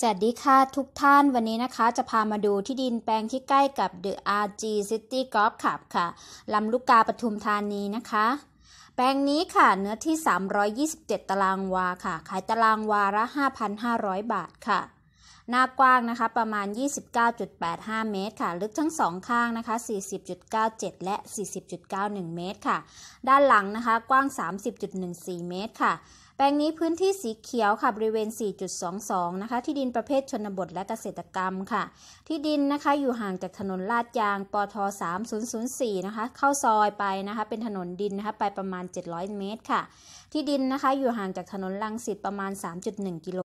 สวัสดีค่ะทุกท่านวันนี้นะคะ จะพามาดูที่ดินแปลงที่ใกล้กับ The RG City Golf Club ค่ะลำลูกกาปทุมธานีนะคะ แปลงนี้ค่ะเนื้อที่ 327ตารางวาค่ะ ขายตารางวาละ5,500 บาทค่ะหน้ากว้างนะคะประมาณ 29.85 เมตร ค่ะ ลึกทั้งสองข้างนะคะ 40.97 และ 40.91 เมตรค่ะ ด้านหลังนะคะกว้าง 30.14 เมตร ค่ะ แปลงนี้พื้นที่สีเขียวค่ะบริเวณ 4.22 นะคะ ที่ดินประเภทชนบทและเกษตรกรรมค่ะ ที่ดินนะคะอยู่ห่างจากถนนลาดยางปท3004นะคะ เข้าซอยไปนะคะเป็นถนนดินนะคะไปประมาณ 700 เมตรค่ะ ที่ดินนะคะอยู่ห่างจากถนนลังสิตประมาณ 3.1 กิโล